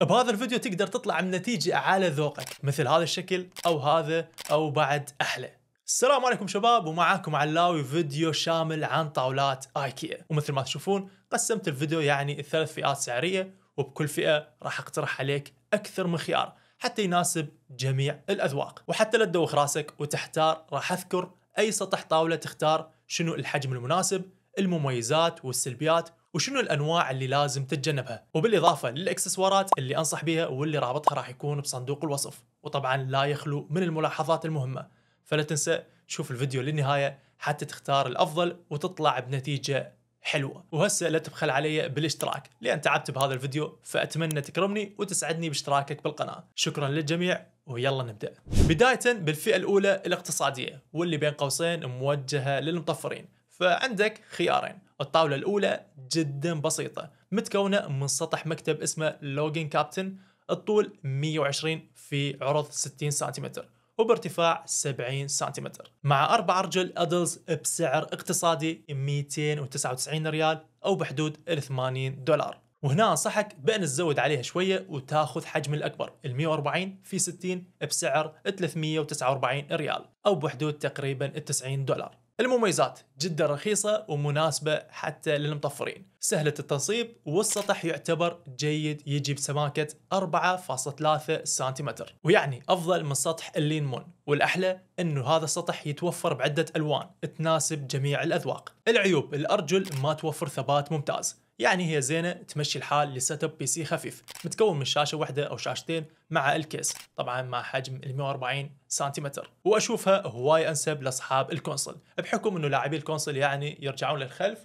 بهذا الفيديو تقدر تطلع بنتيجة على ذوقك مثل هذا الشكل أو هذا أو بعد أحلى السلام عليكم شباب ومعاكم علاوي فيديو شامل عن طاولات ايكيا ومثل ما تشوفون قسمت الفيديو يعني الثلاث فئات سعرية وبكل فئة راح اقترح عليك أكثر من خيار حتى يناسب جميع الأذواق وحتى لا تدوخ راسك وتحتار راح أذكر أي سطح طاولة تختار شنو الحجم المناسب المميزات والسلبيات وشنو الانواع اللي لازم تتجنبها وبالاضافه للاكسسوارات اللي انصح بها واللي رابطها راح يكون بصندوق الوصف وطبعا لا يخلو من الملاحظات المهمه فلا تنسى شوف الفيديو للنهايه حتى تختار الافضل وتطلع بنتيجه حلوه وهسه لا تبخل علي بالاشتراك لان تعبت بهذا الفيديو فاتمنى تكرمني وتسعدني باشتراكك بالقناه شكرا للجميع ويلا نبدا بدايه بالفئه الاولى الاقتصاديه واللي بين قوسين موجهه للمطفرين فعندك خيارين الطاولة الأولى جدا بسيطة متكونة من سطح مكتب اسمه لوجن كابتن الطول 120 في عرض 60 سنتيمتر وبارتفاع 70 سنتيمتر مع أربع أرجل أدلز بسعر اقتصادي 299 ريال أو بحدود ال 80 دولار وهنا انصحك بان تزود عليها شويه وتاخذ حجم الاكبر ال 140 في 60 بسعر 349 ريال او بحدود تقريبا ال 90 دولار المميزات جدا رخيصة ومناسبة حتى للمطفرين سهلة التنصيب والسطح يعتبر جيد يجي بسماكة 4.3 سنتيمتر ويعني أفضل من سطح اللينمون والأحلى أنه هذا السطح يتوفر بعدة ألوان تناسب جميع الأذواق العيوب الأرجل ما توفر ثبات ممتاز يعني هي زينه تمشي الحال لست اب بي سي خفيف متكون من شاشه واحده او شاشتين مع الكيس طبعا مع حجم ال 140 سنتيمتر واشوفها هواي انسب لاصحاب الكونسول بحكم انه لاعبي الكونسول يعني يرجعون للخلف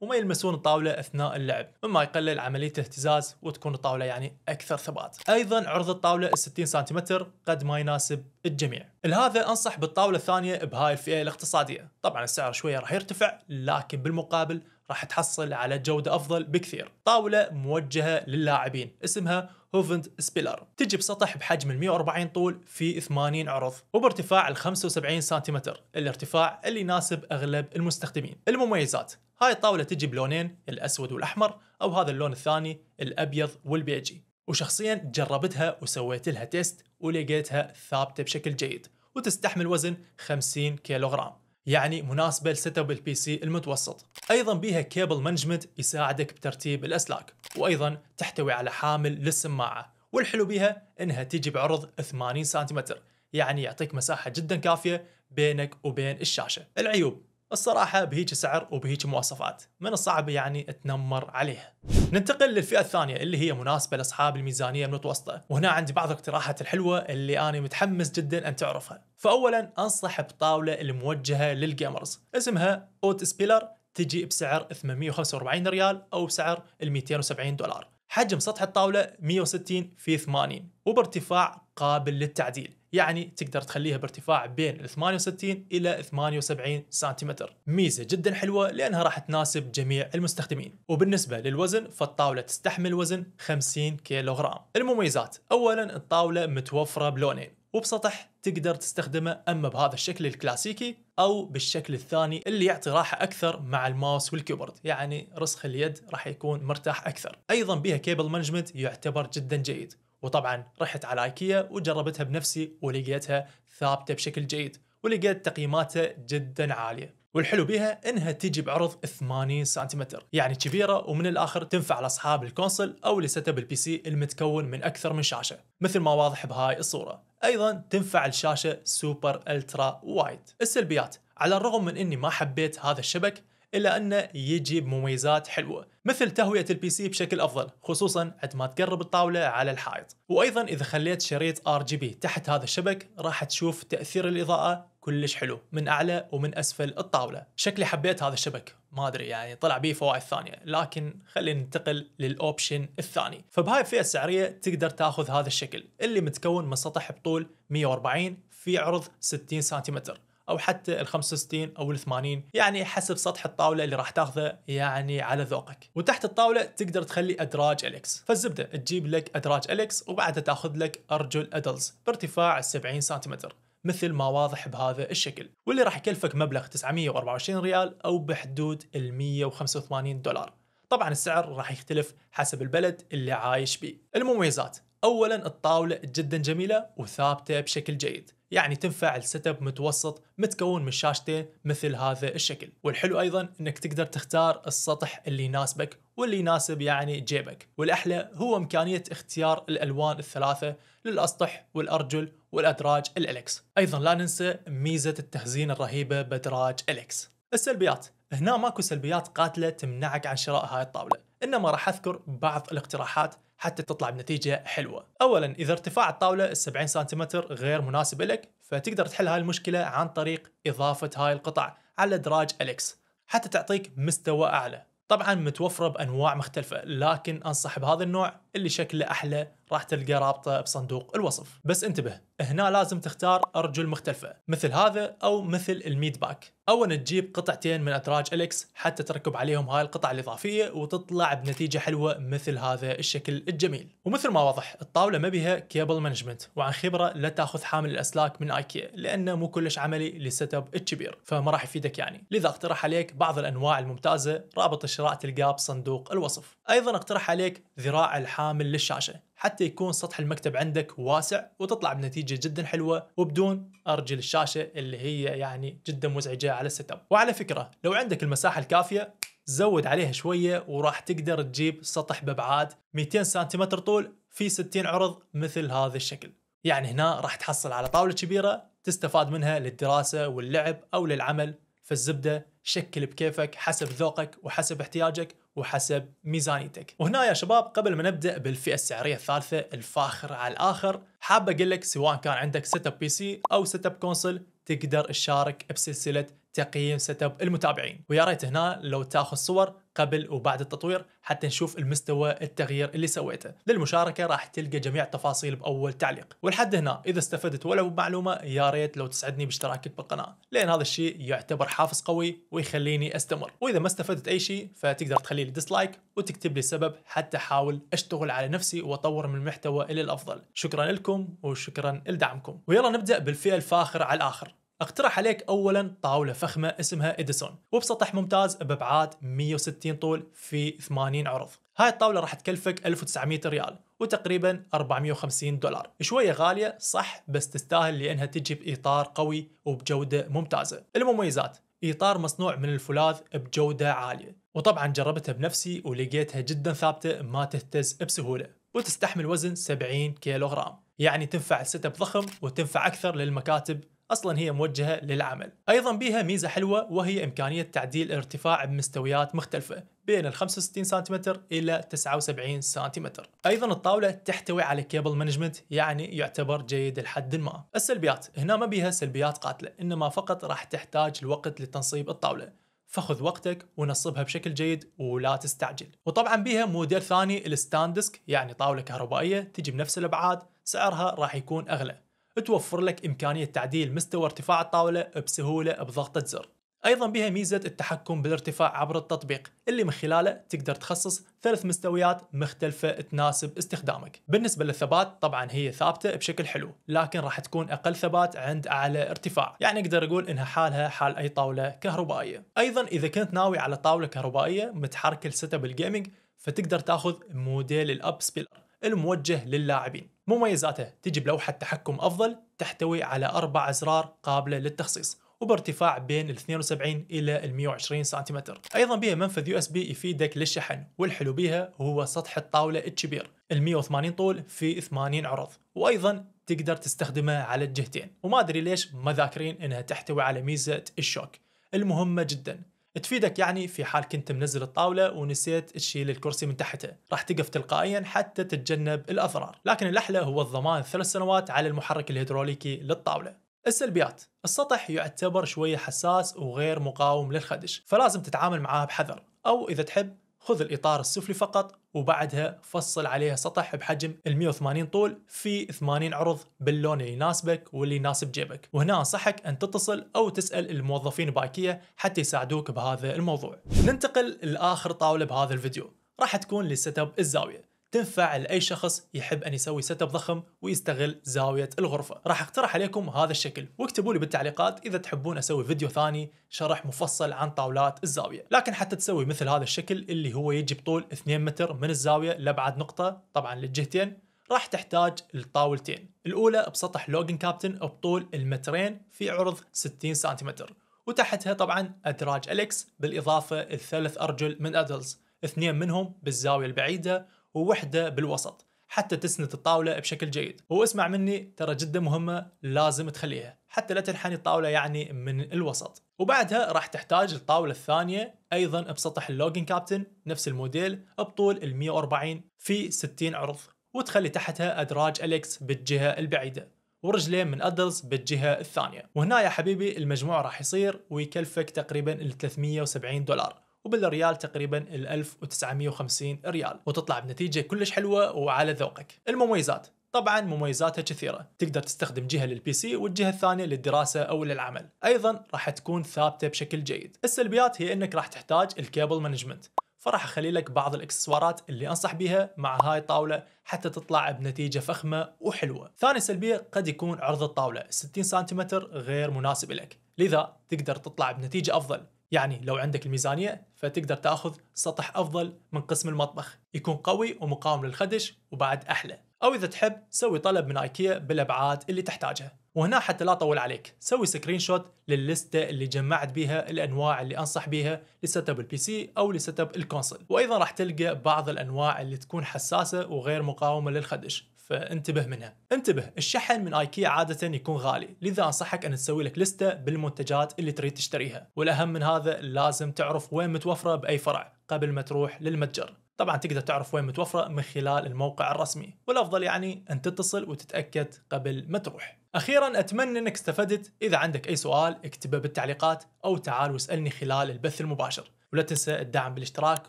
وما يلمسون الطاولة أثناء اللعب مما يقلل عملية الاهتزاز وتكون الطاولة يعني أكثر ثبات أيضا عرض الطاولة 60 سنتيمتر قد ما يناسب الجميع لهذا أنصح بالطاولة الثانية بهاي الفئة الاقتصادية طبعا السعر شوية راح يرتفع لكن بالمقابل راح تحصل على جودة أفضل بكثير طاولة موجهة للاعبين اسمها هوفند سبيلر تجي بسطح بحجم 140 طول في 80 عرض وبارتفاع ال 75 سنتيمتر الارتفاع اللي يناسب أغلب المستخدمين المميزات هاي الطاولة تجي بلونين الأسود والأحمر أو هذا اللون الثاني الأبيض والبيجي وشخصيا جربتها وسويت لها تيست ولقيتها ثابتة بشكل جيد وتستحمل وزن 50 كيلوغرام يعني مناسبة لست اب البي سي المتوسط ايضا بيها كيبل مانجمنت يساعدك بترتيب الاسلاك وايضا تحتوي على حامل للسماعة والحلو بيها انها تيجي بعرض 80 سنتيمتر يعني يعطيك مساحة جدا كافية بينك وبين الشاشة العيوب الصراحة بهيج سعر وبهيج مواصفات من الصعب يعني تنمر عليه ننتقل للفئة الثانية اللي هي مناسبة لأصحاب الميزانية المتوسطة وهنا عندي بعض الاقتراحات الحلوة اللي أنا متحمس جدا أن تعرفها فأولا أنصح بطاولة الموجهة للجيمرز اسمها أوت سبيلر تجي بسعر 845 ريال أو بسعر ال 270 دولار حجم سطح الطاولة 160 في 80 وبارتفاع قابل للتعديل يعني تقدر تخليها بارتفاع بين 68 إلى 78 سنتيمتر ميزة جدا حلوة لأنها راح تناسب جميع المستخدمين وبالنسبة للوزن فالطاولة تستحمل وزن 50 كيلوغرام المميزات أولا الطاولة متوفرة بلونين وبسطح تقدر تستخدمه أما بهذا الشكل الكلاسيكي او بالشكل الثاني اللي يعطي راحه اكثر مع الماوس والكيبورد يعني رسخ اليد راح يكون مرتاح اكثر ايضا بها كيبل مانجمنت يعتبر جدا جيد وطبعا رحت على ايكيا وجربتها بنفسي ولقيتها ثابته بشكل جيد ولقيت تقييماتها جدا عاليه والحلو بها انها تيجي بعرض 80 سنتيمتر يعني كبيره ومن الاخر تنفع لاصحاب الكونسل او لسيت اب البي سي المتكون من اكثر من شاشه مثل ما واضح بهاي الصوره ايضا تنفع الشاشه سوبر الترا وايد السلبيات على الرغم من اني ما حبيت هذا الشبك الا انه يجي بمميزات حلوه مثل تهويه البي سي بشكل افضل خصوصا عند ما تقرب الطاوله على الحائط وايضا اذا خليت شريط ار جي بي تحت هذا الشبك راح تشوف تاثير الاضاءه كلش حلو من اعلى ومن اسفل الطاوله شكلي حبيت هذا الشبك ما ادري يعني طلع بيه فوائد ثانيه لكن خلينا ننتقل للاوبشن الثاني فبهاي الفئه السعريه تقدر تاخذ هذا الشكل اللي متكون من سطح بطول 140 في عرض 60 سنتيمتر او حتى ال 65 او ال 80 يعني حسب سطح الطاوله اللي راح تاخذه يعني على ذوقك وتحت الطاوله تقدر تخلي ادراج اليكس فالزبده تجيب لك ادراج اليكس وبعدها تاخذ لك ارجل ادلز بارتفاع 70 سنتيمتر مثل ما واضح بهذا الشكل واللي راح يكلفك مبلغ 924 ريال أو بحدود ال 185 دولار طبعا السعر راح يختلف حسب البلد اللي عايش بيه المميزات أولا الطاولة جدا جميلة وثابتة بشكل جيد يعني تنفع السيت اب متوسط متكون من شاشتين مثل هذا الشكل والحلو ايضا انك تقدر تختار السطح اللي يناسبك واللي يناسب يعني جيبك والاحلى هو امكانيه اختيار الالوان الثلاثه للاسطح والارجل والادراج الالكس ايضا لا ننسى ميزه التخزين الرهيبه بدراج الكس السلبيات هنا ماكو سلبيات قاتله تمنعك عن شراء هاي الطاوله انما راح اذكر بعض الاقتراحات حتى تطلع بنتيجة حلوة أولا إذا ارتفاع الطاولة 70 سنتيمتر غير مناسب لك فتقدر تحل هاي المشكلة عن طريق إضافة هاي القطع على أدراج أليكس حتى تعطيك مستوى أعلى طبعا متوفرة بأنواع مختلفة لكن أنصح بهذا النوع اللي شكله احلى راح تلقى رابطه بصندوق الوصف بس انتبه هنا لازم تختار ارجل مختلفه مثل هذا او مثل الميد باك اولا تجيب قطعتين من ادراج اليكس حتى تركب عليهم هاي القطع الاضافيه وتطلع بنتيجه حلوه مثل هذا الشكل الجميل ومثل ما واضح الطاوله ما بيها كيبل مانجمنت وعن خبره لا تاخذ حامل الاسلاك من ايكيا لانه مو كلش عملي للست اب الكبير فما راح يفيدك يعني لذا اقترح عليك بعض الانواع الممتازه رابط الشراء تلقاه بصندوق الوصف ايضا اقترح عليك ذراع الح حامل للشاشة حتى يكون سطح المكتب عندك واسع وتطلع بنتيجة جدا حلوة وبدون أرجل الشاشة اللي هي يعني جدا مزعجة على السيت اب وعلى فكرة لو عندك المساحة الكافية زود عليها شوية وراح تقدر تجيب سطح بأبعاد 200 سنتيمتر طول في 60 عرض مثل هذا الشكل يعني هنا راح تحصل على طاولة كبيرة تستفاد منها للدراسة واللعب أو للعمل فالزبدة شكل بكيفك حسب ذوقك وحسب احتياجك وحسب ميزانيتك وهنا يا شباب قبل ما نبدا بالفئه السعريه الثالثه الفاخر على الاخر حاب اقول لك سواء كان عندك سيت اب بي سي او سيت اب كونسل تقدر تشارك بسلسله تقييم سيت اب المتابعين ويا ريت هنا لو تاخذ صور قبل وبعد التطوير حتى نشوف المستوى التغيير اللي سويته للمشاركة راح تلقى جميع التفاصيل بأول تعليق ولحد هنا إذا استفدت ولو بمعلومة يا ريت لو تسعدني باشتراكك بالقناة لأن هذا الشيء يعتبر حافز قوي ويخليني أستمر وإذا ما استفدت أي شيء فتقدر تخلي لي ديسلايك وتكتب لي سبب حتى أحاول أشتغل على نفسي وأطور من المحتوى إلى الأفضل شكرا لكم وشكرا لدعمكم ويلا نبدأ بالفئة الفاخرة على الآخر اقترح عليك اولا طاوله فخمه اسمها اديسون وبسطح ممتاز بابعاد 160 طول في 80 عرض هاي الطاولة راح تكلفك 1900 ريال وتقريبا 450 دولار شوية غالية صح بس تستاهل لأنها تجي بإطار قوي وبجودة ممتازة المميزات إطار مصنوع من الفولاذ بجودة عالية وطبعا جربتها بنفسي ولقيتها جدا ثابتة ما تهتز بسهولة وتستحمل وزن 70 كيلوغرام يعني تنفع السيت اب ضخم وتنفع أكثر للمكاتب اصلا هي موجهه للعمل ايضا بها ميزه حلوه وهي امكانيه تعديل الارتفاع بمستويات مختلفه بين ال 65 سنتيمتر الى 79 سنتيمتر ايضا الطاوله تحتوي على كيبل مانجمنت يعني يعتبر جيد لحد ما السلبيات هنا ما بيها سلبيات قاتله انما فقط راح تحتاج الوقت لتنصيب الطاوله فخذ وقتك ونصبها بشكل جيد ولا تستعجل وطبعا بيها موديل ثاني الستاند ديسك يعني طاولة كهربائية تجي بنفس الأبعاد سعرها راح يكون أغلى توفر لك إمكانية تعديل مستوى ارتفاع الطاولة بسهولة بضغطة زر أيضا بها ميزة التحكم بالارتفاع عبر التطبيق اللي من خلاله تقدر تخصص ثلاث مستويات مختلفة تناسب استخدامك بالنسبة للثبات طبعا هي ثابتة بشكل حلو لكن راح تكون أقل ثبات عند أعلى ارتفاع يعني أقدر أقول إنها حالها حال أي طاولة كهربائية أيضا إذا كنت ناوي على طاولة كهربائية متحركة لسيت اب الجيمنج فتقدر تاخذ موديل الاب سبيلر الموجه للاعبين مميزاته تجي بلوحة تحكم أفضل تحتوي على أربع أزرار قابلة للتخصيص وبارتفاع بين ال 72 الى ال 120 سنتيمتر ايضا بها منفذ يو اس بي يفيدك للشحن والحلو بها هو سطح الطاوله الكبير ال 180 طول في 80 عرض وايضا تقدر تستخدمها على الجهتين وما ادري ليش ما ذاكرين انها تحتوي على ميزه الشوك المهمه جدا تفيدك يعني في حال كنت منزل الطاولة ونسيت تشيل الكرسي من تحته راح تقف تلقائيا حتى تتجنب الأضرار لكن الأحلى هو الضمان ثلاث سنوات على المحرك الهيدروليكي للطاولة السلبيات السطح يعتبر شوية حساس وغير مقاوم للخدش فلازم تتعامل معاه بحذر أو إذا تحب خذ الإطار السفلي فقط وبعدها فصل عليها سطح بحجم 180 طول في 80 عرض باللون اللي يناسبك واللي يناسب جيبك وهنا أنصحك أن تتصل أو تسأل الموظفين بايكية حتى يساعدوك بهذا الموضوع ننتقل لآخر طاولة بهذا الفيديو راح تكون للسيت اب الزاويه تنفع لاي شخص يحب ان يسوي سيت اب ضخم ويستغل زاويه الغرفه راح اقترح عليكم هذا الشكل واكتبوا لي بالتعليقات اذا تحبون اسوي فيديو ثاني شرح مفصل عن طاولات الزاويه لكن حتى تسوي مثل هذا الشكل اللي هو يجي بطول 2 متر من الزاويه لابعد نقطه طبعا للجهتين راح تحتاج الطاولتين الاولى بسطح لوجن كابتن بطول المترين في عرض 60 سنتيمتر وتحتها طبعا ادراج اليكس بالاضافه لثلاث ارجل من ادلز اثنين منهم بالزاويه البعيده ووحدة بالوسط حتى تسند الطاولة بشكل جيد واسمع مني ترى جدا مهمة لازم تخليها حتى لا تنحني الطاولة يعني من الوسط وبعدها راح تحتاج الطاولة الثانية أيضا بسطح اللوجن كابتن نفس الموديل بطول ال 140 في 60 عرض وتخلي تحتها أدراج أليكس بالجهة البعيدة ورجلين من ادلز بالجهه الثانيه وهنا يا حبيبي المجموع راح يصير ويكلفك تقريبا ال 370 دولار وبالريال تقريبا ال 1950 ريال وتطلع بنتيجة كلش حلوة وعلى ذوقك المميزات طبعا مميزاتها كثيرة تقدر تستخدم جهة للبي سي والجهة الثانية للدراسة أو للعمل أيضا راح تكون ثابتة بشكل جيد السلبيات هي أنك راح تحتاج الكابل مانجمنت فراح اخلي لك بعض الاكسسوارات اللي انصح بها مع هاي الطاوله حتى تطلع بنتيجه فخمه وحلوه. ثاني سلبيه قد يكون عرض الطاوله 60 سنتيمتر غير مناسب لك، لذا تقدر تطلع بنتيجه افضل يعني لو عندك الميزانية فتقدر تاخذ سطح أفضل من قسم المطبخ يكون قوي ومقاوم للخدش وبعد أحلى أو إذا تحب سوي طلب من ايكيا بالأبعاد اللي تحتاجها وهنا حتى لا أطول عليك سوي سكرين شوت للستة اللي جمعت بيها الأنواع اللي أنصح بيها لست اب البي سي أو لست اب الكونسل وأيضا راح تلقى بعض الأنواع اللي تكون حساسة وغير مقاومة للخدش فانتبه منها انتبه الشحن من ايكيا عاده يكون غالي لذا انصحك ان تسوي لك لسته بالمنتجات اللي تريد تشتريها والاهم من هذا لازم تعرف وين متوفره باي فرع قبل ما تروح للمتجر طبعا تقدر تعرف وين متوفره من خلال الموقع الرسمي والافضل يعني ان تتصل وتتاكد قبل ما تروح اخيرا اتمنى انك استفدت اذا عندك اي سؤال اكتبه بالتعليقات او تعال واسالني خلال البث المباشر ولا تنسى الدعم بالاشتراك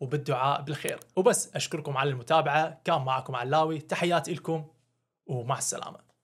وبالدعاء بالخير وبس أشكركم على المتابعة كان معكم علاوي تحياتي لكم ومع السلامة